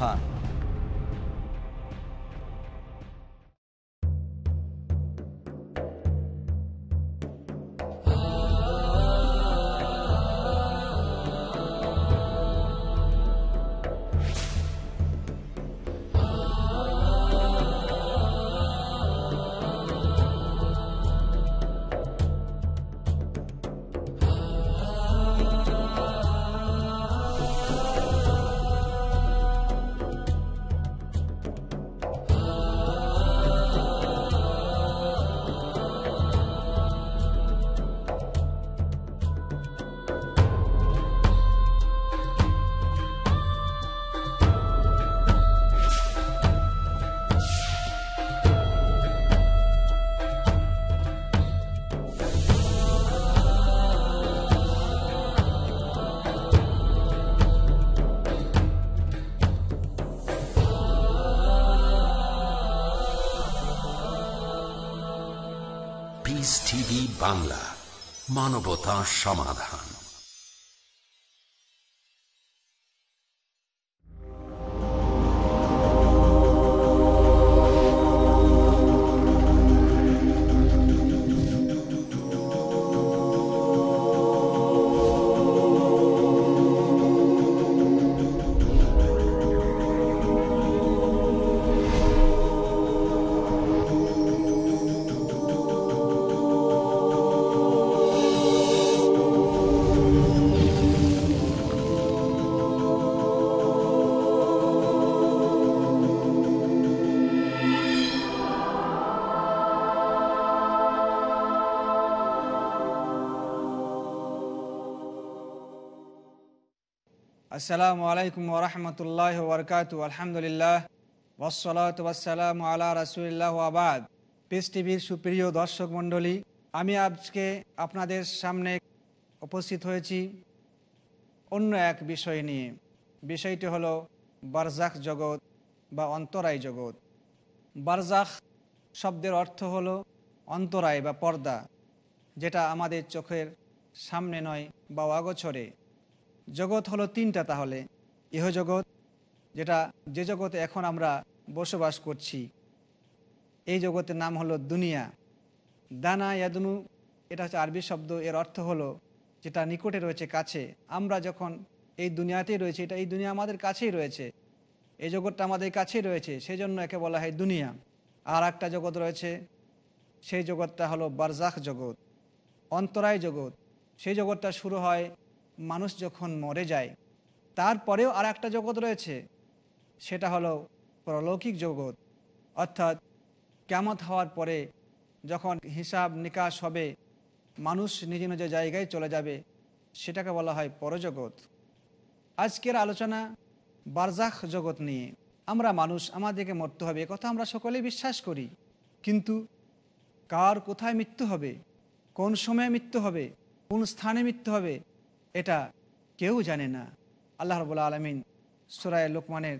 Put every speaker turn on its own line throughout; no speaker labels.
哈。বাংলা মানবতা সমাধান
আসসালামু আলাইকুম ওরহমতুল্লাহ বরকাত আলহামদুলিল্লাহ ওসলাত ওয়াসালাম আলা রাসুলিল্লাহ আবাদ পিস টিভির সুপ্রিয় দর্শক মণ্ডলী আমি আজকে আপনাদের সামনে উপস্থিত হয়েছি অন্য এক বিষয় নিয়ে বিষয়টি হলো বারজাখ জগৎ বা অন্তরায় জগৎ বারজাখ শব্দের অর্থ হলো অন্তরায় বা পর্দা যেটা আমাদের চোখের সামনে নয় বা অগোছরে জগৎ হলো তিনটা তাহলে ইহ জগৎ যেটা যে জগতে এখন আমরা বসবাস করছি এই জগতের নাম হলো দুনিয়া দানা ইয়াদুনু এটা হচ্ছে আরবি শব্দ এর অর্থ হলো যেটা নিকটে রয়েছে কাছে আমরা যখন এই দুনিয়াতেই রয়েছে এটা এই দুনিয়া আমাদের কাছেই রয়েছে এই জগৎটা আমাদের কাছেই রয়েছে সেই জন্য একে বলা হয় দুনিয়া আর একটা জগৎ রয়েছে সেই জগৎটা হলো বারজাখ জগৎ অন্তরায় জগৎ সেই জগৎটা শুরু হয় মানুষ যখন মরে যায় তারপরেও আর একটা জগৎ রয়েছে সেটা হলো প্রলৌকিক জগৎ অর্থাৎ ক্যামত হওয়ার পরে যখন হিসাব নিকাশ হবে মানুষ নিজ নিজ জায়গায় চলে যাবে সেটাকে বলা হয় পরজগৎ আজকের আলোচনা বারজাক জগৎ নিয়ে আমরা মানুষ আমাদেরকে মরতে হবে কথা আমরা সকলেই বিশ্বাস করি কিন্তু কার কোথায় মৃত্যু হবে কোন সময়ে মৃত্যু হবে কোন স্থানে মৃত্যু হবে এটা কেউ জানে না আল্লাহ রবুল্লা আলমিন সুরায় লোকমানের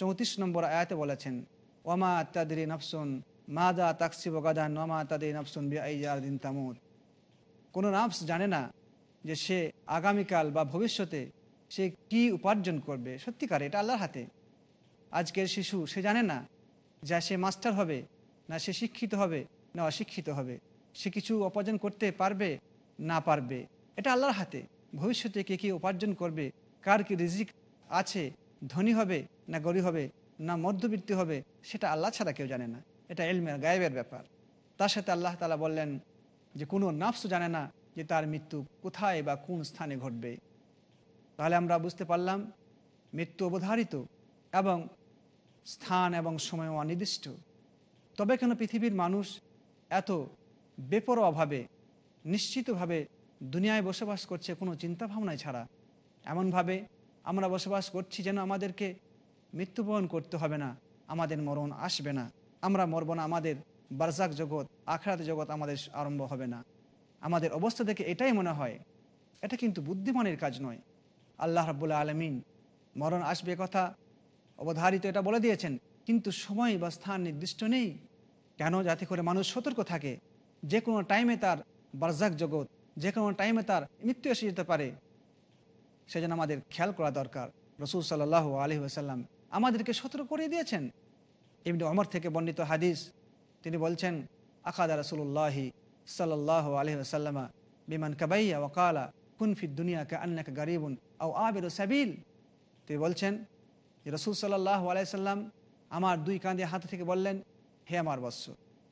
চৌত্রিশ নম্বর আয়াতে বলেছেন ওমা তাদের নফসুন মাদা তাকসি বগাদান ওমা তাদের নফসুন বিআইয়ারদিন তামুদ কোনো নফস জানে না যে সে আগামীকাল বা ভবিষ্যতে সে কি উপার্জন করবে সত্যিকার এটা আল্লাহর হাতে আজকের শিশু সে জানে না যা সে মাস্টার হবে না সে শিক্ষিত হবে না অশিক্ষিত হবে সে কিছু উপার্জন করতে পারবে না পারবে এটা আল্লাহর হাতে ভবিষ্যতে কে কী উপার্জন করবে কার কি রিজিক আছে ধনী হবে না গরিব হবে না মধ্যবিত্ত হবে সেটা আল্লাহ ছাড়া কেউ জানে না এটা এলমের গায়েবের ব্যাপার তার সাথে আল্লাহ তালা বললেন যে কোনো নাফস জানে না যে তার মৃত্যু কোথায় বা কোন স্থানে ঘটবে তাহলে আমরা বুঝতে পারলাম মৃত্যু অবধারিত এবং স্থান এবং সময় অনির্দিষ্ট তবে কেন পৃথিবীর মানুষ এত বেপর অভাবে নিশ্চিতভাবে দুনিয়ায় বসবাস করছে কোনো চিন্তা ভাবনায় ছাড়া এমনভাবে আমরা বসবাস করছি যেন আমাদেরকে মৃত্যুবরণ করতে হবে না আমাদের মরণ আসবে না আমরা মরব না আমাদের বারজাক জগৎ আখড়াত জগৎ আমাদের আরম্ভ হবে না আমাদের অবস্থা দেখে এটাই মনে হয় এটা কিন্তু বুদ্ধিমানের কাজ নয় আল্লাহ রাবুল্লাহ আলমিন মরণ আসবে কথা অবধারিত এটা বলে দিয়েছেন কিন্তু সময় বা স্থান নির্দিষ্ট নেই কেন যাতে করে মানুষ সতর্ক থাকে যে কোনো টাইমে তার বারজাক জগৎ যে কোনো টাইমে তার মৃত্যু এসে যেতে পারে সেজন্য আমাদের খেয়াল করা দরকার রসুল সাল্লাহ আলি আসাল্লাম আমাদেরকে সতর্ক করে দিয়েছেন এমনি অমর থেকে বর্ণিত হাদিস তিনি বলছেন আকাদা রসুল্লাহি সাল্লাহ আলহি আসাল্লামা বিমান কাবাইয়া ওকালা কুনফি দুনিয়াকে আন্নাকে গরিবুন আও আবির সাবিল তিনি বলছেন রসুল সাল্লাহ আলাইসাল্লাম আমার দুই কাঁধে হাত থেকে বললেন হে আমার বৎস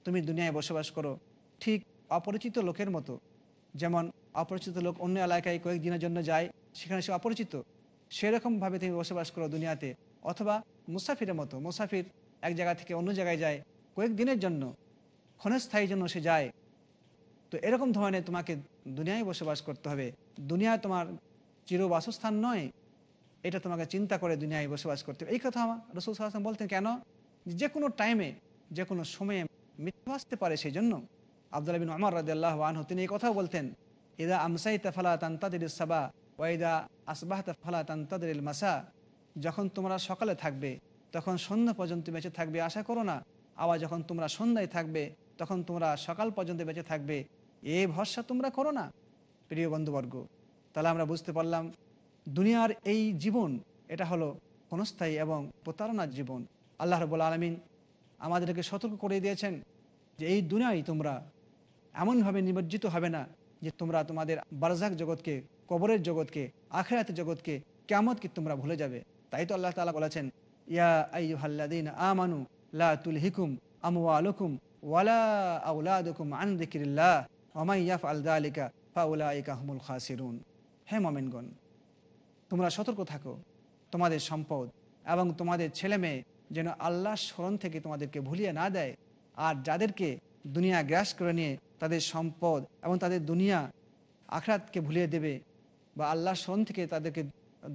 তুমি দুনিয়ায় বসবাস করো ঠিক অপরিচিত লোকের মতো যেমন অপরিচিত লোক অন্য এলাকায় কয়েকদিনের জন্য যায় সেখানে সে অপরিচিত সেরকমভাবে তুমি বসবাস করো দুনিয়াতে অথবা মুসাফিরের মতো মুসাফির এক জায়গা থেকে অন্য জায়গায় যায় কয়েকদিনের জন্য ক্ষণস্থায়ী জন্য সে যায় তো এরকম ধরনের তোমাকে দুনিয়ায় বসবাস করতে হবে দুনিয়া তোমার চির বাসস্থান নয় এটা তোমাকে চিন্তা করে দুনিয়ায় বসবাস করতে হবে এই কথা রসুল সাল্লাম বলতেন কেন যে কোনো টাইমে যে কোনো সময়ে মৃত্যু আসতে পারে সেই জন্য আবদুল্লাহ বিন অমর রাজিয়াল্লাহ আনহু তিনি এই কথাও বলতেন ইদা আমসাইতা ফালা তান্তাদির সাবা ওয়াইদা আসবাহতা ফালা তান্তাদির মাসা যখন তোমরা সকালে থাকবে তখন সন্ধ্যা পর্যন্ত বেঁচে থাকবে আশা করো না আবার যখন তোমরা সন্ধ্যায় থাকবে তখন তোমরা সকাল পর্যন্ত বেঁচে থাকবে এ ভরসা তোমরা করো না প্রিয় বন্ধুবর্গ তাহলে আমরা বুঝতে পারলাম দুনিয়ার এই জীবন এটা হলো ক্ষণস্থায়ী এবং প্রতারণার জীবন আল্লাহ রবুল আলমিন আমাদেরকে সতর্ক করে দিয়েছেন যে এই দুনিয়ায় তোমরা এমনভাবে নিমজ্জিত হবে না যে তোমরা তোমাদের বারজাক জগৎকে কবরের জগৎকে আখেরাত জগৎকে কেমতকে তোমরা ভুলে যাবে তাই তো আল্লাহ তালা বলেছেন ইয়া আই আইহাল্লাদিন আমানু লা তুল হিকুম আমু আলুকুম ওয়ালা আউলাদুকুম আন দিকিরিল্লাহ হমাইয়াফ আলদা আলিকা ফাউলাইকা হুমুল খাসিরুন হে মমিনগণ তোমরা সতর্ক থাকো তোমাদের সম্পদ এবং তোমাদের ছেলে মেয়ে যেন আল্লাহ স্মরণ থেকে তোমাদেরকে ভুলিয়ে না দেয় আর যাদেরকে দুনিয়া গ্রাস করে নিয়ে তাদের সম্পদ এবং তাদের দুনিয়া আখরাতকে ভুলিয়ে দেবে বা আল্লাহর সন থেকে তাদেরকে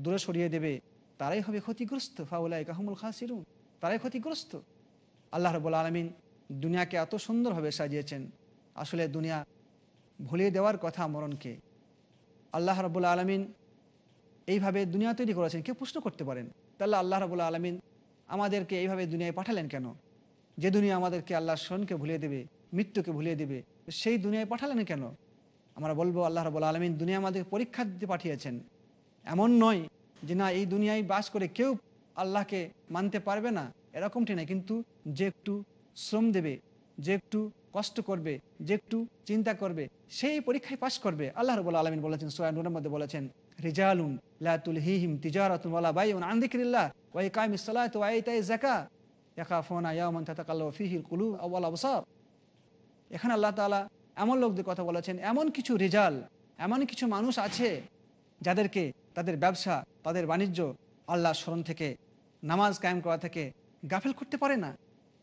দূরে সরিয়ে দেবে তারাই হবে ক্ষতিগ্রস্ত ফাউলাই কাহমুল খাসিরুন তারাই ক্ষতিগ্রস্ত আল্লাহ রবুল আলমিন দুনিয়াকে এত সুন্দরভাবে সাজিয়েছেন আসলে দুনিয়া ভুলিয়ে দেওয়ার কথা মরণকে আল্লাহ রবুল আলমিন এইভাবে দুনিয়া তৈরি করেছেন কেউ প্রশ্ন করতে পারেন তাহলে আল্লাহ রবুল আলমিন আমাদেরকে এইভাবে দুনিয়ায় পাঠালেন কেন যে দুনিয়া আমাদেরকে আল্লাহর সনকে ভুলিয়ে দেবে মৃত্যুকে ভুলিয়ে দেবে সেই দুনিয়ায় পাঠালেন কেন আমরা বলবো আল্লাহ রবুল আলমিন দুনিয়া আমাদেরকে পরীক্ষা দিতে পাঠিয়েছেন এমন নয় যে না এই দুনিয়ায় বাস করে কেউ আল্লাহকে মানতে পারবে না এরকমটি নয় কিন্তু যে একটু শ্রম দেবে যে একটু কষ্ট করবে যে একটু চিন্তা করবে সেই পরীক্ষায় পাশ করবে আল্লাহ রবুল্লা আলমিন বলেছেন সোয়ানুরের মধ্যে বলেছেন রিজালুন লাতুল হিহিম তিজারাতুন ওয়ালা বাইউন আন যিকরিল্লাহ ওয়া ইকামিস সালাত ওয়া ইতাই যাকা ইয়াখাফুনা ইয়াওমান তাতাকাল্লাবু ফিহি আল কুলুব আওয়াল এখানে আল্লাহ তালা এমন লোকদের কথা বলেছেন এমন কিছু রেজাল্ট এমন কিছু মানুষ আছে যাদেরকে তাদের ব্যবসা তাদের বাণিজ্য আল্লাহ স্মরণ থেকে নামাজ কায়েম করা থেকে গাফেল করতে পারে না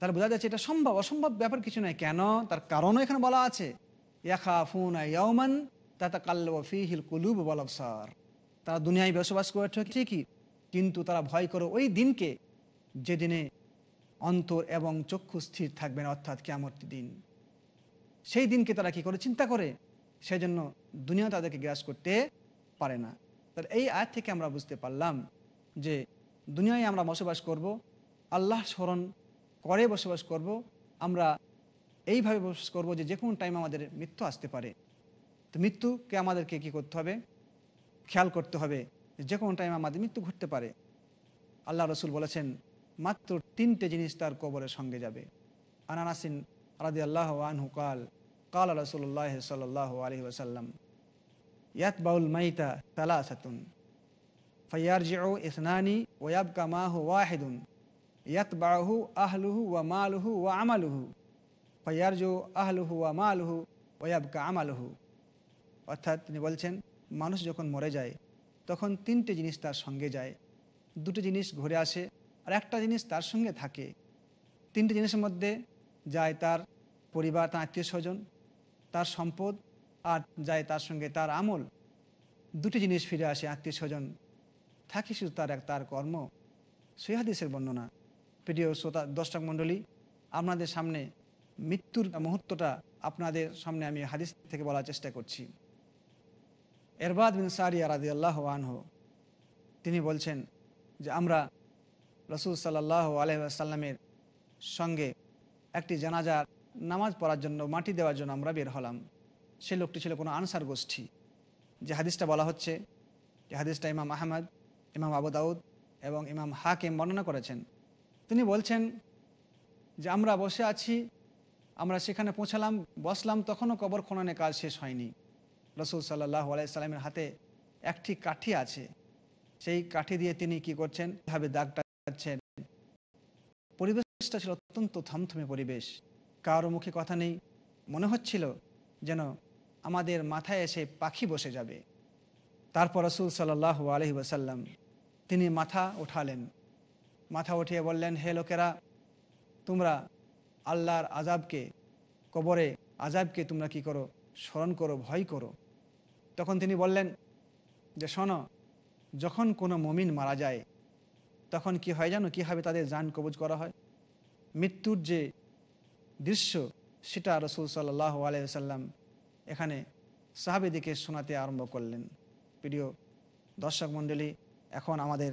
তার বোঝা যাচ্ছে এটা সম্ভব অসম্ভব ব্যাপার কিছু নয় কেন তার কারণও এখানে বলা আছে ইয়াখা ফুন ইয়মান তাতা কাল্লফি হিল কুলুব বলবসার তারা দুনিয়ায় বসবাস করে ঠিকই কিন্তু তারা ভয় করো ওই দিনকে যেদিনে অন্তর এবং চক্ষু স্থির থাকবেন অর্থাৎ কেমন দিন সেই দিনকে তারা কি করে চিন্তা করে সেই জন্য দুনিয়া তাদেরকে গ্রাস করতে পারে না তার এই আয় থেকে আমরা বুঝতে পারলাম যে দুনিয়ায় আমরা বসবাস করব আল্লাহ স্মরণ করে বসবাস করব আমরা এইভাবে বসবাস করব যে যে কোনো টাইম আমাদের মৃত্যু আসতে পারে তো মৃত্যুকে আমাদেরকে কি করতে হবে খেয়াল করতে হবে যে কোনো টাইম আমাদের মৃত্যু ঘটতে পারে আল্লাহ রসুল বলেছেন মাত্র তিনটে জিনিস তার কবরের সঙ্গে যাবে আনারাসিন রাজি আল্লাহ আনহু কাল কাল রসুল্লাহ সাল্লাহ আলহি ওসাল্লাম ইয়াত বাউল মাইতা তালা সাতুন ফয়ার জিও ইসনানি ওয়াব কামাহু ওয়াহেদুন ইয়াত বাহু আহলুহু ওয়া মালুহু ওয়া আমালুহু ফয়ার জো আহলুহু ওয়া মালুহু ওয়াব কা আমালুহু অর্থাৎ তিনি বলছেন মানুষ যখন মরে যায় তখন তিনটে জিনিস তার সঙ্গে যায় দুটো জিনিস ঘুরে আসে আর একটা জিনিস তার সঙ্গে থাকে তিনটে জিনিসের মধ্যে যায় তার পরিবার তার আত্মীয় স্বজন তার সম্পদ আর যায় তার সঙ্গে তার আমল দুটি জিনিস ফিরে আসে আত্মীয় স্বজন থাকে শুধু তার এক তার কর্ম সৈহাদিসের বর্ণনা প্রিয় শ্রোতা দর্শক মণ্ডলী আপনাদের সামনে মৃত্যুর মুহূর্তটা আপনাদের সামনে আমি হাদিস থেকে বলার চেষ্টা করছি এরবাদ বিন সারিয়া রাজি আল্লাহ আনহ তিনি বলছেন যে আমরা রসুল সাল্লাহ সাল্লামের সঙ্গে একটি জানাজার নামাজ পড়ার জন্য মাটি দেওয়ার জন্য আমরা বের হলাম সে লোকটি ছিল কোনো আনসার গোষ্ঠী যে হাদিসটা বলা হচ্ছে যে হাদিসটা ইমাম আহমদ ইমাম আবু দাউদ এবং ইমাম হাকিম বর্ণনা করেছেন তিনি বলছেন যে আমরা বসে আছি আমরা সেখানে পৌঁছালাম বসলাম তখনও কবর খননের কাজ শেষ হয়নি রসুল সাল্লাহ আলাইসাল্লামের হাতে একটি কাঠি আছে সেই কাঠি দিয়ে তিনি কি করছেন ভাবে দাগ যাচ্ছেন পরিবেশটা ছিল অত্যন্ত থমথমে পরিবেশ কারো মুখে কথা নেই মনে হচ্ছিল যেন আমাদের মাথায় এসে পাখি বসে যাবে তারপর রসুল সাল্লাহ আলহি ওসাল্লাম তিনি মাথা ওঠালেন মাথা উঠিয়ে বললেন হে লোকেরা তোমরা আল্লাহর আজাবকে কবরে আজাবকে তোমরা কি করো স্মরণ করো ভয় করো তখন তিনি বললেন যে শোনো যখন কোনো মমিন মারা যায় তখন কি হয় জানো কীভাবে তাদের যান কবজ করা হয় মৃত্যুর যে দৃশ্য সেটা রসুল সাল্লাহ আলাইসাল্লাম এখানে সাহাবিদিকে শোনাতে আরম্ভ করলেন প্রিয় দর্শক মণ্ডলী এখন আমাদের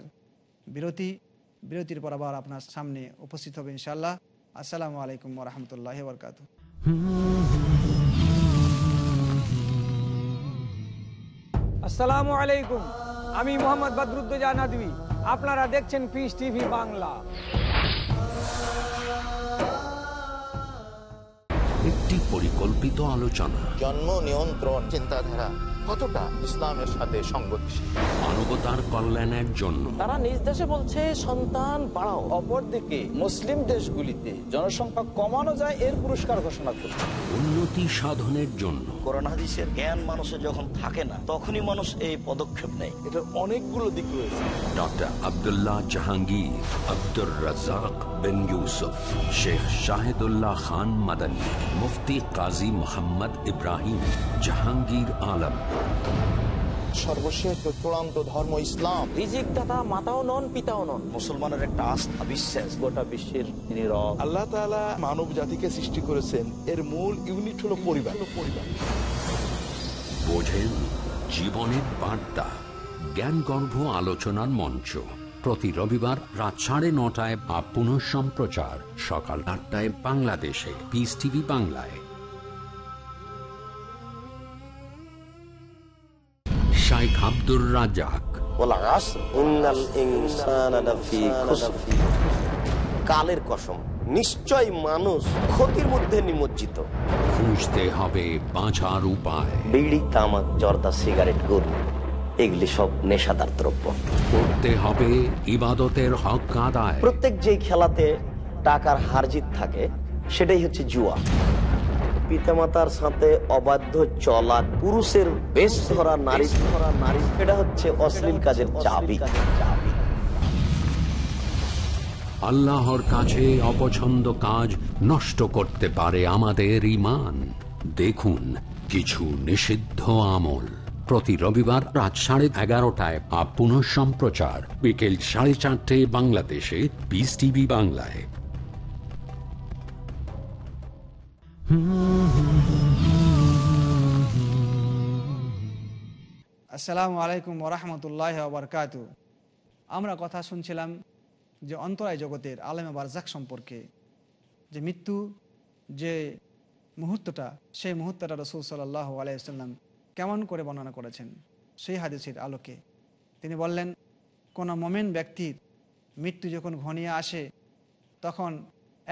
বিরতি বিরতির পর আবার আপনার সামনে উপস্থিত হবে ইনশাল্লাহ আসসালামু আলাইকুম রহমতুল্লাহ বরকাত আসসালামু আলাইকুম আমি মোহাম্মদ বদরুদ্দোজা নদী আপনারা দেখছেন পিস টিভি বাংলা
পরিকল্পিত আলোচনা জন্ম নিয়ন্ত্রণ চিন্তাধারা কতটা ইসলামের সাথে সংগতিশীল মানবতার কল্যাণের জন্য তারা নিজ দেশে বলছে সন্তান বাড়াও অপরদিকে মুসলিম দেশগুলিতে জনসংখ্যা কমানো যায় এর পুরস্কার ঘোষণা করছে উন্নতি সাধনের জন্য কোরআন হাদিসের জ্ঞান মানুষের যখন থাকে না তখনই মানুষ এই পদক্ষেপ নেয় এটা অনেকগুলো দিক রয়েছে ডক্টর আবদুল্লাহ জাহাঙ্গীর আব্দুর রাজাক বিন ইউসুফ শেখ শাহিদুল্লাহ খান মাদানী মুফতি কাজী মোহাম্মদ ইব্রাহিম জাহাঙ্গীর আলম সর্বশেষ ধর্ম ইসলাম রিজিক নন পিতাও নন মুসলমানের পরিবার বোঝেন জীবনের বার্তা জ্ঞানগর্ভ আলোচনার মঞ্চ প্রতি রবিবার রাত সাড়ে নটায় বা পুনঃ সম্প্রচার সকাল আটটায় বাংলাদেশে বাংলায় শাইখ আব্দুর রাজাক কালের কসম নিশ্চয় মানুষ ক্ষতির মধ্যে নিমজ্জিত খুঁজতে হবে বাঁচার উপায় বিড়ি তামাক জর্দা সিগারেট গরু এগুলি সব নেশাদার দ্রব্য করতে হবে ইবাদতের হক আদায় প্রত্যেক যেই খেলাতে টাকার হারজিত থাকে সেটাই হচ্ছে জুয়া পিতামাতার সাথে অবাধ্য চলা পুরুষের বেশ ধরা নারী ধরা নারী এটা হচ্ছে অশ্লীল কাজের চাবি আল্লাহর কাছে অপছন্দ কাজ নষ্ট করতে পারে আমাদের ইমান দেখুন কিছু নিষিদ্ধ আমল প্রতি রবিবার রাত সাড়ে এগারোটায় আপ পুনঃ সম্প্রচার বিকেল সাড়ে চারটে বাংলাদেশে বিস টিভি বাংলায়
আসসালামু আলাইকুম ওরহামতুল্লাহ আবরকাত আমরা কথা শুনছিলাম যে অন্তরায় জগতের আলেমে বারজাক সম্পর্কে যে মৃত্যু যে মুহূর্তটা সেই মুহূর্তটা রসুল সাল্লাহ আলাইসাল্লাম কেমন করে বর্ণনা করেছেন সেই হাদিসের আলোকে তিনি বললেন কোনো মোমেন ব্যক্তির মৃত্যু যখন ঘনিয়ে আসে তখন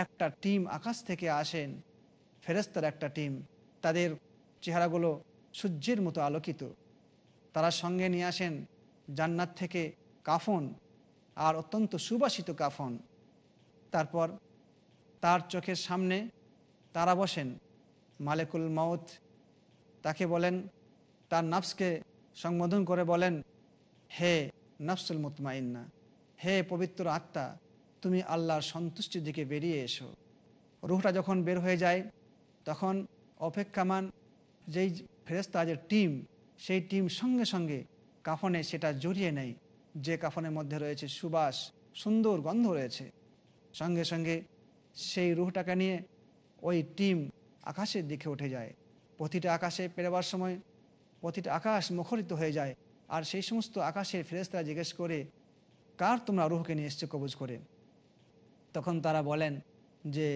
একটা টিম আকাশ থেকে আসেন ফেরেস্তার একটা টিম তাদের চেহারাগুলো সূর্যের মতো আলোকিত তারা সঙ্গে নিয়ে আসেন জান্নাত থেকে কাফন আর অত্যন্ত সুবাসিত কাফন তারপর তার চোখের সামনে তারা বসেন মালেকুল মাউত তাকে বলেন তার নফসকে সম্বোধন করে বলেন হে নফসুল মুতমাইন্না হে পবিত্র আত্মা তুমি আল্লাহর সন্তুষ্টির দিকে বেরিয়ে এসো রুহটা যখন বের হয়ে যায় তখন অপেক্ষামান যেই ফেরেস্তাজের টিম সেই টিম সঙ্গে সঙ্গে কাফনে সেটা জড়িয়ে নেয় যে কাফনের মধ্যে রয়েছে সুবাস সুন্দর গন্ধ রয়েছে সঙ্গে সঙ্গে সেই রুহটাকে নিয়ে ওই টিম আকাশের দিকে উঠে যায় প্রতিটা আকাশে পেরোবার সময় প্রতিটা আকাশ মুখরিত হয়ে যায় আর সেই সমস্ত আকাশের ফেরেস্তা জিজ্ঞেস করে কার তোমরা রুহকে নিয়ে এসছে কবুজ করে তখন তারা বলেন যে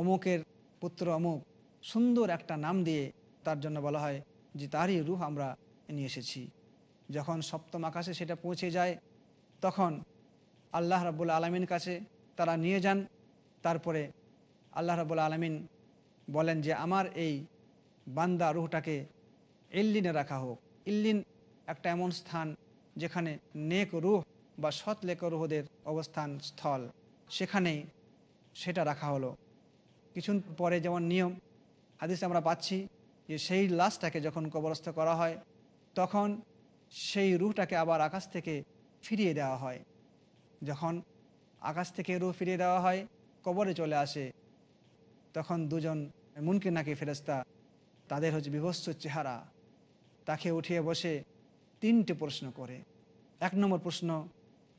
অমুকের পুত্র অমুক সুন্দর একটা নাম দিয়ে তার জন্য বলা হয় যে তারই রুহ আমরা নিয়ে এসেছি যখন সপ্তম আকাশে সেটা পৌঁছে যায় তখন আল্লাহ রাবুল আলমিন কাছে তারা নিয়ে যান তারপরে আল্লাহ রাবুল আলমিন বলেন যে আমার এই বান্দা রুহটাকে ইল্লিনে রাখা হোক ইল্লিন একটা এমন স্থান যেখানে নেক রুহ বা সৎ লেক রুহদের অবস্থান স্থল সেখানেই সেটা রাখা হলো কিছু পরে যেমন নিয়ম হাদিসে আমরা পাচ্ছি যে সেই লাশটাকে যখন কবরস্থ করা হয় তখন সেই রুহটাকে আবার আকাশ থেকে ফিরিয়ে দেওয়া হয় যখন আকাশ থেকে রুহ ফিরিয়ে দেওয়া হয় কবরে চলে আসে তখন দুজন মুনকে নাকি ফেরেস্তা তাদের হচ্ছে বিভস্ত চেহারা তাকে উঠিয়ে বসে তিনটে প্রশ্ন করে এক নম্বর প্রশ্ন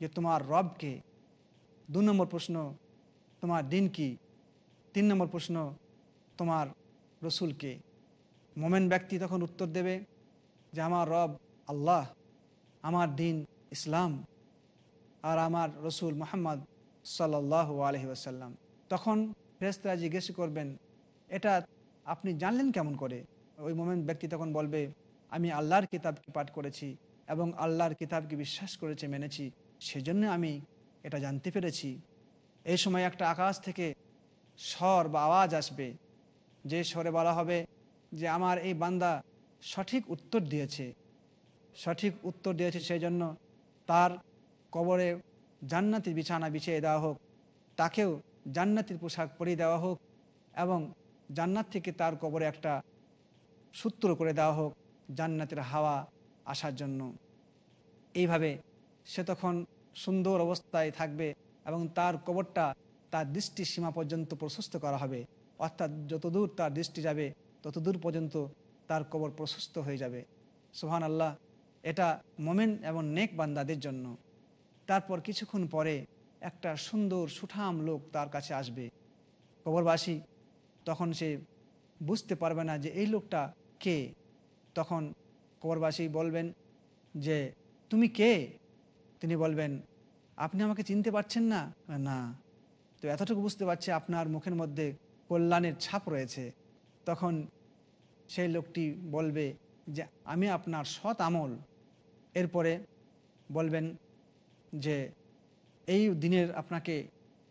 যে তোমার রবকে দু নম্বর প্রশ্ন তোমার দিন কি তিন নম্বর প্রশ্ন তোমার রসুলকে মোমেন ব্যক্তি তখন উত্তর দেবে যে আমার রব আল্লাহ আমার দিন ইসলাম আর আমার রসুল মোহাম্মদ সাল্লাহ আলহি আসাল্লাম তখন ফেরেস্তারা জিজ্ঞেস করবেন এটা আপনি জানলেন কেমন করে ওই মোমেন ব্যক্তি তখন বলবে আমি আল্লাহর কিতাবকে পাঠ করেছি এবং আল্লাহর কিতাবকে বিশ্বাস করেছে মেনেছি সেজন্য আমি এটা জানতে পেরেছি এই সময় একটা আকাশ থেকে স্বর বা আওয়াজ আসবে যে স্বরে বলা হবে যে আমার এই বান্দা সঠিক উত্তর দিয়েছে সঠিক উত্তর দিয়েছে সেই জন্য তার কবরে জান্নাতির বিছানা বিছিয়ে দেওয়া হোক তাকেও জান্নাতির পোশাক পরিয়ে দেওয়া হোক এবং জান্নাত থেকে তার কবরে একটা সূত্র করে দেওয়া হোক জান্নাতের হাওয়া আসার জন্য এইভাবে সে তখন সুন্দর অবস্থায় থাকবে এবং তার কবরটা তার দৃষ্টি সীমা পর্যন্ত প্রশস্ত করা হবে অর্থাৎ যতদূর তার দৃষ্টি যাবে ততদূর পর্যন্ত তার কবর প্রশস্ত হয়ে যাবে সোহান আল্লাহ এটা মোমেন এবং নেক বান্দাদের জন্য তারপর কিছুক্ষণ পরে একটা সুন্দর সুঠাম লোক তার কাছে আসবে কবরবাসী তখন সে বুঝতে পারবে না যে এই লোকটা কে তখন কবরবাসী বলবেন যে তুমি কে তিনি বলবেন আপনি আমাকে চিনতে পারছেন না না তো এতটুকু বুঝতে পারছি আপনার মুখের মধ্যে কল্যাণের ছাপ রয়েছে তখন সেই লোকটি বলবে যে আমি আপনার সৎ আমল এরপরে বলবেন যে এই দিনের আপনাকে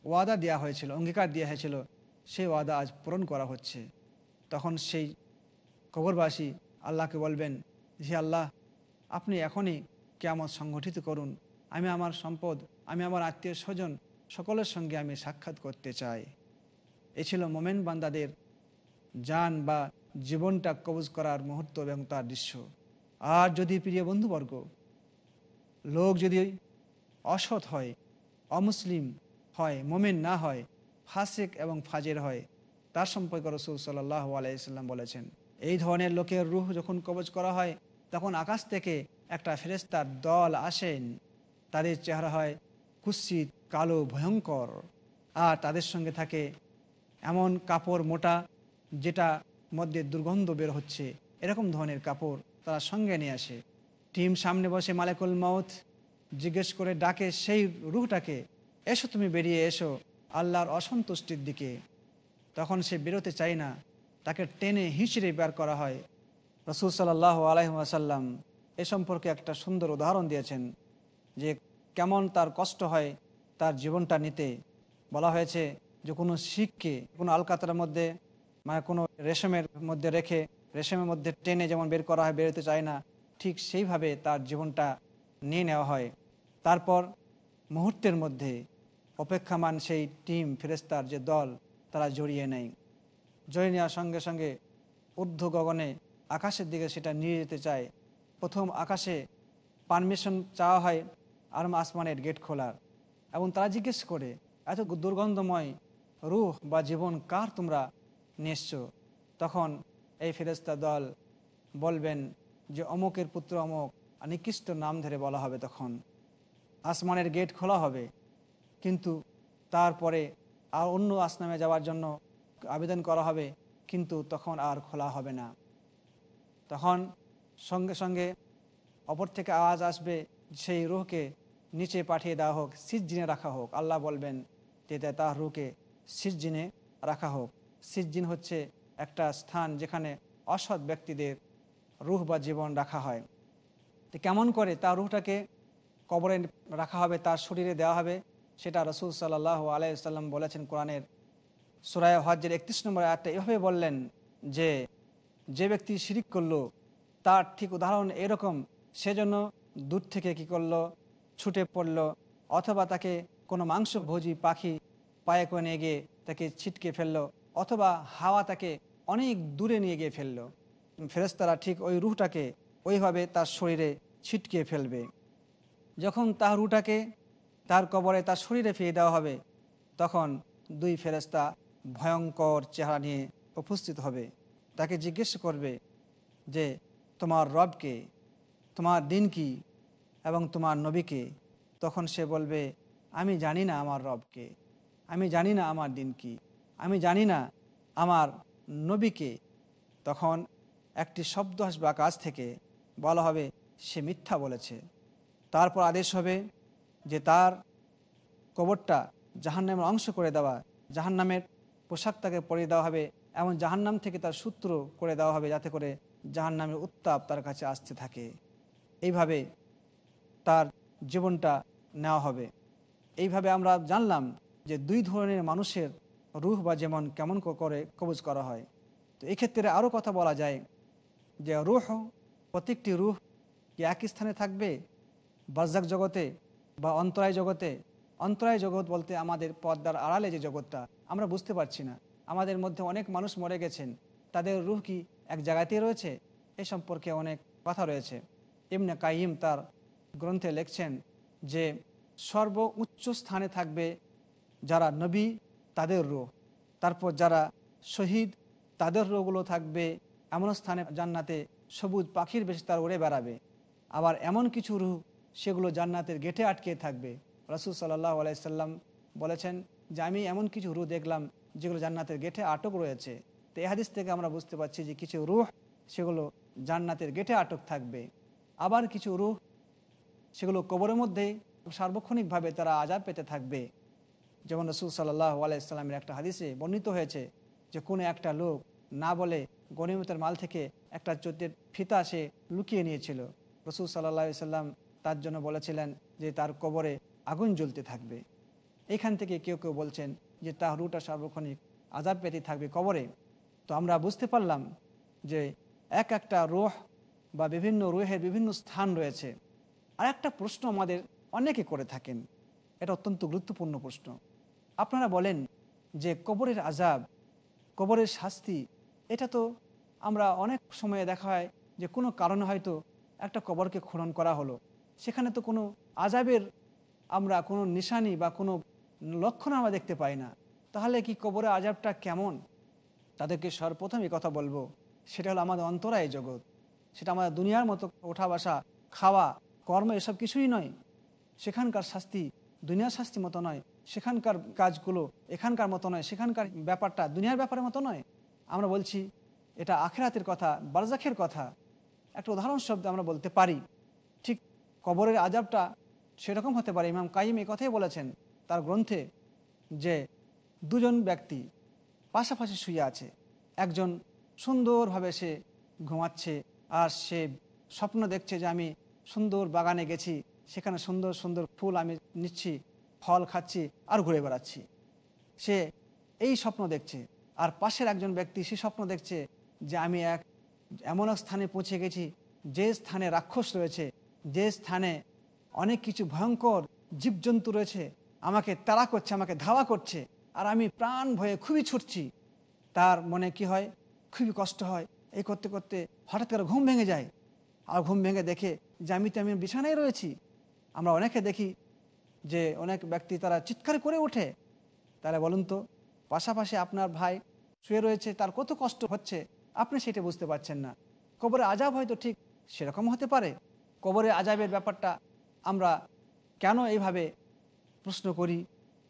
ওয়াদা দেওয়া হয়েছিল অঙ্গীকার দেওয়া হয়েছিল সেই ওয়াদা আজ পূরণ করা হচ্ছে তখন সেই কবরবাসী আল্লাহকে বলবেন যে আল্লাহ আপনি এখনই কেমন সংগঠিত করুন আমি আমার সম্পদ আমি আমার আত্মীয় স্বজন সকলের সঙ্গে আমি সাক্ষাৎ করতে চাই এ ছিল মোমেন বান্দাদের যান বা জীবনটা কবজ করার মুহূর্ত এবং তার দৃশ্য আর যদি প্রিয় বন্ধুবর্গ লোক যদি অসৎ হয় অমুসলিম হয় মোমেন না হয় ফাসেক এবং ফাজের হয় তার সম্পর্কে রসুল সাল্লাহ আলাইসাল্লাম বলেছেন এই ধরনের লোকের রুহ যখন কবজ করা হয় তখন আকাশ থেকে একটা ফেরেস্তার দল আসেন তাদের চেহারা হয় কুৎসিত কালো ভয়ঙ্কর আর তাদের সঙ্গে থাকে এমন কাপড় মোটা যেটা মধ্যে দুর্গন্ধ বের হচ্ছে এরকম ধরনের কাপড় তারা সঙ্গে নিয়ে আসে টিম সামনে বসে মালেকুল মাউথ জিজ্ঞেস করে ডাকে সেই রুহটাকে এসো তুমি বেরিয়ে এসো আল্লাহর অসন্তুষ্টির দিকে তখন সে বেরোতে চায় না তাকে টেনে হিঁচড়ে বের করা হয় রসুল সাল্লাহ আলহাসাল্লাম এ সম্পর্কে একটা সুন্দর উদাহরণ দিয়েছেন যে কেমন তার কষ্ট হয় তার জীবনটা নিতে বলা হয়েছে যে কোনো শিখকে কোনো আলকাতার মধ্যে মানে কোনো রেশমের মধ্যে রেখে রেশমের মধ্যে টেনে যেমন বের করা হয় বেরোতে চায় না ঠিক সেইভাবে তার জীবনটা নিয়ে নেওয়া হয় তারপর মুহূর্তের মধ্যে অপেক্ষামান সেই টিম ফেরেস্তার যে দল তারা জড়িয়ে নেয় জড়িয়ে নেওয়ার সঙ্গে সঙ্গে ঊর্ধ্ব গগনে আকাশের দিকে সেটা নিয়ে যেতে চায় প্রথম আকাশে পারমিশন চাওয়া হয় আরম আসমানের গেট খোলার এবং তারা জিজ্ঞেস করে এত দুর্গন্ধময় রুহ বা জীবন কার তোমরা নিশ্চু তখন এই ফেরেস্তা দল বলবেন যে অমুকের পুত্র অমুক নিকৃষ্ট নাম ধরে বলা হবে তখন আসমানের গেট খোলা হবে কিন্তু তারপরে আর অন্য আসনামে যাওয়ার জন্য আবেদন করা হবে কিন্তু তখন আর খোলা হবে না তখন সঙ্গে সঙ্গে অপর থেকে আওয়াজ আসবে সেই রুহকে নিচে পাঠিয়ে দেওয়া হোক সিজিনে রাখা হোক আল্লাহ বলবেন যে তার রুহকে সিজিনে রাখা হোক সিজ্জিন হচ্ছে একটা স্থান যেখানে অসৎ ব্যক্তিদের রুহ বা জীবন রাখা হয় তো কেমন করে তার রুহটাকে কবরে রাখা হবে তার শরীরে দেওয়া হবে সেটা রসুল সাল্লাহ আলাইসাল্লাম বলেছেন কোরআনের সুরায় হজ্জের একত্রিশ নম্বর একটা এভাবে বললেন যে যে ব্যক্তি শিরিক করল তার ঠিক উদাহরণ এরকম সেজন্য দূর থেকে কি করল ছুটে পড়ল অথবা তাকে কোনো মাংসভোজী পাখি পায়ে কোনে গিয়ে তাকে ছিটকে ফেললো অথবা হাওয়া তাকে অনেক দূরে নিয়ে গিয়ে ফেললো ফেরেস্তারা ঠিক ওই রুহটাকে ওইভাবে তার শরীরে ছিটকিয়ে ফেলবে যখন তার রুটাকে তার কবরে তার শরীরে ফিরিয়ে দেওয়া হবে তখন দুই ফেরেস্তা ভয়ঙ্কর চেহারা নিয়ে উপস্থিত হবে তাকে জিজ্ঞেস করবে যে তোমার রবকে তোমার দিন কি এবং তোমার নবীকে তখন সে বলবে আমি জানি না আমার রবকে আমি জানি না আমার দিন কী আমি জানি না আমার নবীকে তখন একটি শব্দ আসবে আকাশ থেকে বলা হবে সে মিথ্যা বলেছে তারপর আদেশ হবে যে তার কবরটা জাহান্নামের অংশ করে দেওয়া জাহান্নামের পোশাক তাকে পরিয়ে দেওয়া হবে এমন জাহান্নাম থেকে তার সূত্র করে দেওয়া হবে যাতে করে জাহান্নামের উত্তাপ তার কাছে আসতে থাকে এইভাবে তার জীবনটা নেওয়া হবে এইভাবে আমরা জানলাম যে দুই ধরনের মানুষের রুহ বা যেমন কেমন করে কবজ করা হয় তো এক্ষেত্রে আরও কথা বলা যায় যে রুহ প্রত্যেকটি রুহ কি এক স্থানে থাকবে বাজ্জাক জগতে বা অন্তরায় জগতে অন্তরায় জগৎ বলতে আমাদের পর্দার আড়ালে যে জগৎটা আমরা বুঝতে পারছি না আমাদের মধ্যে অনেক মানুষ মরে গেছেন তাদের রুহ কি এক জায়গাতেই রয়েছে এ সম্পর্কে অনেক কথা রয়েছে এমনি কাইম তার গ্রন্থে লিখছেন যে সর্ব উচ্চ স্থানে থাকবে যারা নবী তাদের রোগ তারপর যারা শহীদ তাদের রোগগুলো থাকবে এমন স্থানে জান্নাতে সবুজ পাখির বেশি তারা উড়ে বেড়াবে আবার এমন কিছু রুহ সেগুলো জান্নাতের গেটে আটকে থাকবে রাসুল সাল্লাহ আলাইসাল্লাম বলেছেন যে আমি এমন কিছু রুহ দেখলাম যেগুলো জান্নাতের গেটে আটক রয়েছে তো এহাদিস থেকে আমরা বুঝতে পারছি যে কিছু রুহ সেগুলো জান্নাতের গেটে আটক থাকবে আবার কিছু রুহ সেগুলো কবরের মধ্যে সার্বক্ষণিকভাবে তারা আজাদ পেতে থাকবে যেমন রসুল সাল্লাহ আলাইসাল্লামের একটা হাদিসে বর্ণিত হয়েছে যে কোনো একটা লোক না বলে গণিমতের মাল থেকে একটা চোদ্দের ফিতা সে লুকিয়ে নিয়েছিল রসুল সাল্লা সাল্লাম তার জন্য বলেছিলেন যে তার কবরে আগুন জ্বলতে থাকবে এখান থেকে কেউ কেউ বলছেন যে তার রুটা সার্বক্ষণিক আজাব পেতে থাকবে কবরে তো আমরা বুঝতে পারলাম যে এক একটা রোহ বা বিভিন্ন রোহের বিভিন্ন স্থান রয়েছে আর একটা প্রশ্ন আমাদের অনেকে করে থাকেন এটা অত্যন্ত গুরুত্বপূর্ণ প্রশ্ন আপনারা বলেন যে কবরের আজাব কবরের শাস্তি এটা তো আমরা অনেক সময়ে দেখা হয় যে কোনো কারণে হয়তো একটা কবরকে খনন করা হলো সেখানে তো কোনো আজাবের আমরা কোনো নিশানি বা কোনো লক্ষণ আমরা দেখতে পাই না তাহলে কি কবরের আজাবটা কেমন তাদেরকে সর্বপ্রথম কথা বলবো সেটা হলো আমাদের অন্তরায় জগৎ সেটা আমাদের দুনিয়ার মতো ওঠা বাসা খাওয়া কর্ম এসব কিছুই নয় সেখানকার শাস্তি দুনিয়ার শাস্তি মতো নয় সেখানকার কাজগুলো এখানকার মতো নয় সেখানকার ব্যাপারটা দুনিয়ার ব্যাপারের মতো নয় আমরা বলছি এটা আখেরাতের কথা বারজাখের কথা একটা উদাহরণ শব্দ আমরা বলতে পারি ঠিক কবরের আজাবটা সেরকম হতে পারে ইমাম কাইম এই কথাই বলেছেন তার গ্রন্থে যে দুজন ব্যক্তি পাশাপাশি শুয়ে আছে একজন সুন্দরভাবে সে ঘুমাচ্ছে আর সে স্বপ্ন দেখছে যে আমি সুন্দর বাগানে গেছি সেখানে সুন্দর সুন্দর ফুল আমি নিচ্ছি ফল খাচ্ছি আর ঘুরে বেড়াচ্ছি সে এই স্বপ্ন দেখছে আর পাশের একজন ব্যক্তি সে স্বপ্ন দেখছে যে আমি এক এমন এক স্থানে পৌঁছে গেছি যে স্থানে রাক্ষস রয়েছে যে স্থানে অনেক কিছু ভয়ঙ্কর জীবজন্তু রয়েছে আমাকে তাড়া করছে আমাকে ধাওয়া করছে আর আমি প্রাণ ভয়ে খুবই ছুটছি তার মনে কি হয় খুবই কষ্ট হয় এই করতে করতে হঠাৎ করে ঘুম ভেঙে যায় আর ঘুম ভেঙে দেখে যে আমি তো আমি বিছানায় রয়েছি আমরা অনেকে দেখি যে অনেক ব্যক্তি তারা চিৎকার করে ওঠে তাহলে বলুন তো পাশাপাশি আপনার ভাই শুয়ে রয়েছে তার কত কষ্ট হচ্ছে আপনি সেটা বুঝতে পারছেন না কবরে আজাব হয়তো ঠিক সেরকম হতে পারে কবরে আজাবের ব্যাপারটা আমরা কেন এইভাবে প্রশ্ন করি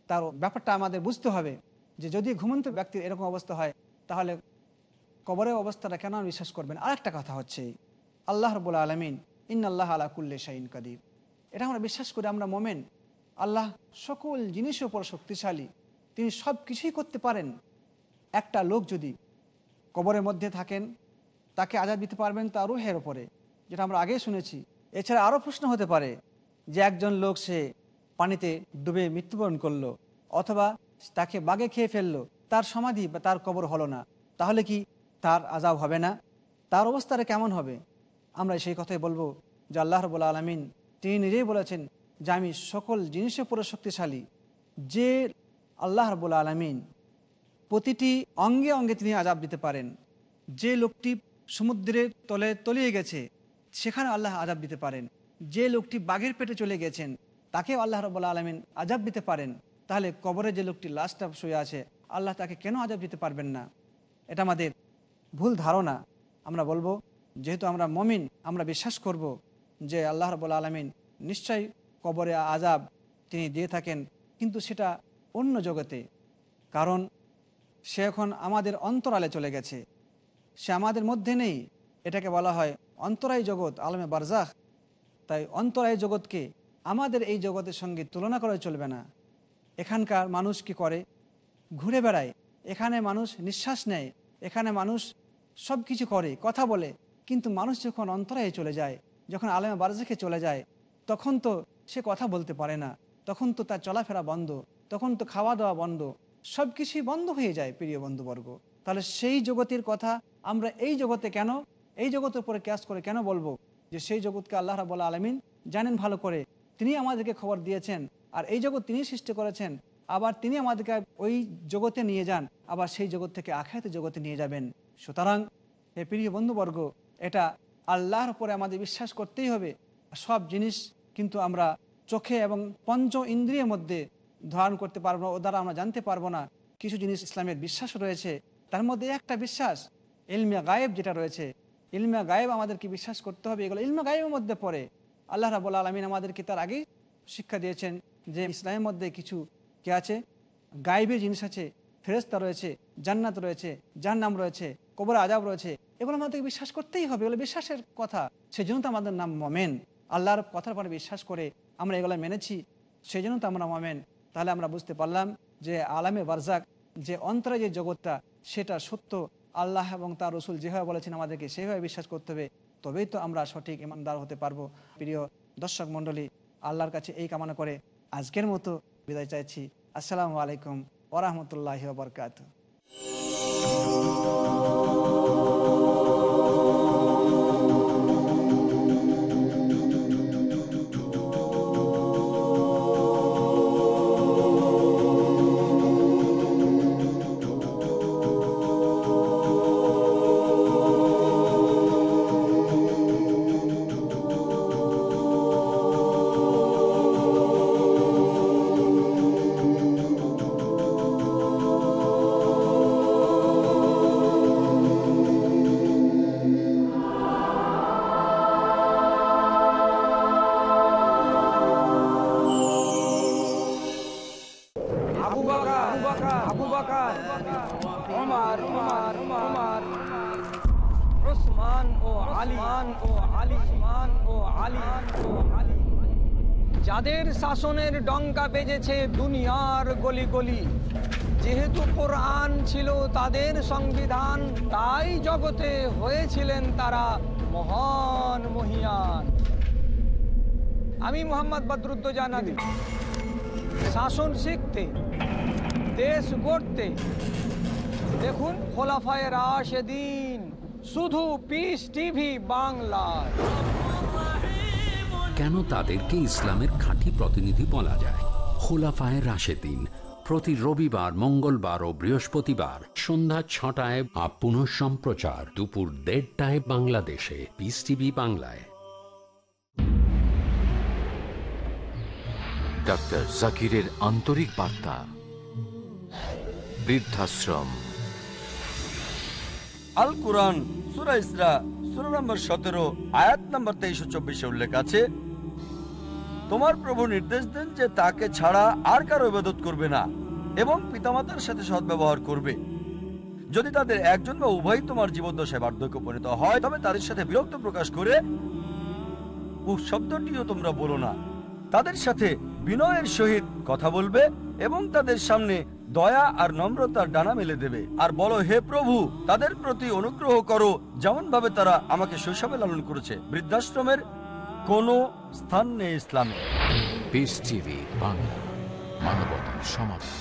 তার ব্যাপারটা আমাদের বুঝতে হবে যে যদি ঘুমন্ত ব্যক্তির এরকম অবস্থা হয় তাহলে কবরের অবস্থাটা কেন বিশ্বাস করবেন আর একটা কথা হচ্ছে আল্লাহ রবুল্লা আলমিন আল্লাহ আলা কুল্লে শাহিন কাদির এটা আমরা বিশ্বাস করি আমরা মোমেন আল্লাহ সকল জিনিসের উপর শক্তিশালী তিনি সব কিছুই করতে পারেন একটা লোক যদি কবরের মধ্যে থাকেন তাকে আজাদ দিতে পারবেন তার রুহের ওপরে যেটা আমরা আগেই শুনেছি এছাড়া আরও প্রশ্ন হতে পারে যে একজন লোক সে পানিতে ডুবে মৃত্যুবরণ করলো অথবা তাকে বাগে খেয়ে ফেললো তার সমাধি বা তার কবর হলো না তাহলে কি তার আজাব হবে না তার অবস্থাটা কেমন হবে আমরা সেই কথাই বলবো যে আল্লাহ রবুল্লা আলমিন তিনি নিজেই বলেছেন যে আমি সকল জিনিসে পুরো শক্তিশালী যে আল্লাহ রবুল আলমিন প্রতিটি অঙ্গে অঙ্গে তিনি আজাব দিতে পারেন যে লোকটি সমুদ্রের তলে তলিয়ে গেছে সেখানে আল্লাহ আজাব দিতে পারেন যে লোকটি বাঘের পেটে চলে গেছেন তাকে আল্লাহ রবুল্লা আলমিন আজাব দিতে পারেন তাহলে কবরে যে লোকটি লাশটা শুয়ে আছে আল্লাহ তাকে কেন আজাব দিতে পারবেন না এটা আমাদের ভুল ধারণা আমরা বলবো যেহেতু আমরা মমিন আমরা বিশ্বাস করব যে আল্লাহ রবুল্লা আলমিন নিশ্চয়ই কবরে আজাব তিনি দিয়ে থাকেন কিন্তু সেটা অন্য জগতে কারণ সে এখন আমাদের অন্তরালে চলে গেছে সে আমাদের মধ্যে নেই এটাকে বলা হয় অন্তরায় জগৎ আলমে বারজাহ তাই অন্তরায় জগৎকে আমাদের এই জগতের সঙ্গে তুলনা করা চলবে না এখানকার মানুষ কি করে ঘুরে বেড়ায় এখানে মানুষ নিঃশ্বাস নেয় এখানে মানুষ সব কিছু করে কথা বলে কিন্তু মানুষ যখন অন্তরায় চলে যায় যখন আলেমে বারজাখে চলে যায় তখন তো সে কথা বলতে পারে না তখন তো তার চলাফেরা বন্ধ তখন তো খাওয়া দাওয়া বন্ধ সব কিছুই বন্ধ হয়ে যায় প্রিয় বন্ধুবর্গ তাহলে সেই জগতের কথা আমরা এই জগতে কেন এই জগতের উপরে ক্যাশ করে কেন বলবো যে সেই জগৎকে আল্লাহ রাবুল্লা আলমিন জানেন ভালো করে তিনি আমাদেরকে খবর দিয়েছেন আর এই জগৎ তিনি সৃষ্টি করেছেন আবার তিনি আমাদেরকে ওই জগতে নিয়ে যান আবার সেই জগৎ থেকে আখ্যাত জগতে নিয়ে যাবেন সুতরাং হে প্রিয় বন্ধুবর্গ এটা আল্লাহর উপরে আমাদের বিশ্বাস করতেই হবে সব জিনিস কিন্তু আমরা চোখে এবং পঞ্চ ইন্দ্রিয়ের মধ্যে ধারণ করতে পারবো না ও দ্বারা আমরা জানতে পারবো না কিছু জিনিস ইসলামের বিশ্বাস রয়েছে তার মধ্যে একটা বিশ্বাস ইলমিয়া গায়েব যেটা রয়েছে ইলমিয়া গায়েব আমাদেরকে বিশ্বাস করতে হবে এগুলো ইলমা গায়েবের মধ্যে পড়ে আল্লাহ রাবুল আলমিন আমাদেরকে তার আগেই শিক্ষা দিয়েছেন যে ইসলামের মধ্যে কিছু কে আছে গায়েবের জিনিস আছে ফেরেস্তা রয়েছে জান্নাত রয়েছে জাহান্নাম রয়েছে কবর আজাব রয়েছে এগুলো আমাদেরকে বিশ্বাস করতেই হবে এগুলো বিশ্বাসের কথা সেজন্য তো আমাদের নাম মমেন আল্লাহর কথার পরে বিশ্বাস করে আমরা এগুলো মেনেছি সেই জন্য তো আমরা মামেন তাহলে আমরা বুঝতে পারলাম যে আলামে বারজাক যে অন্তরে যে জগৎটা সেটা সত্য আল্লাহ এবং তার রসুল যেভাবে বলেছেন আমাদেরকে সেভাবে বিশ্বাস করতে হবে তবেই তো আমরা সঠিক ইমানদার হতে পারবো প্রিয় দর্শক মণ্ডলী আল্লাহর কাছে এই কামনা করে আজকের মতো বিদায় চাইছি আসসালামু আলাইকুম ওরহমতুল্লাহ বরকাত তাদের শাসনের ডঙ্কা বেজেছে দুনিয়ার গলি গলি যেহেতু কোরআন ছিল তাদের সংবিধান তাই জগতে হয়েছিলেন তারা মহান মহিয়ান আমি মোহাম্মদ বদরুদ্দ আদি শাসন শিখতে দেশ গড়তে দেখুন খোলাফায় রাশেদিন শুধু পিস টিভি বাংলা
কেন তাদেরকে ইসলামের বিরোধী প্রতিনিধি বলা যায় খোলাফায় রাশেদিন প্রতি রবিবার মঙ্গলবার ও বৃহস্পতিবার সন্ধ্যা ছটায় পুনঃ সম্প্রচার দুপুর দেড়টায় বাংলাদেশে পিস টিভি বাংলায় ডাক্তার জাকিরের আন্তরিক বার্তা বৃদ্ধাশ্রম আল কোরআন সুরা ইসরা সুরা নম্বর সতেরো আয়াত নম্বর তেইশ চব্বিশে উল্লেখ আছে তোমার প্রভু নির্দেশ দেন যে তাকে ছাড়া আর কারো ইবাদত করবে না এবং পিতামাতার সাথে সদ্ব্যবহার করবে যদি তাদের একজন বা উভয় তোমার জীবদ্দশায় বার্ধক্য পরিণত হয় তবে তাদের সাথে বিরক্ত প্রকাশ করে শব্দটিও তোমরা বলো না তাদের সাথে বিনয়ের সহিত কথা বলবে এবং তাদের সামনে দয়া আর নম্রতার ডানা মেলে দেবে আর বলো হে প্রভু তাদের প্রতি অনুগ্রহ করো যেমন ভাবে তারা আমাকে শৈশবে লালন করেছে বৃদ্ধাশ্রমের কোনো স্থান নেই ইসলামে বাংলা মানবতার সমাজ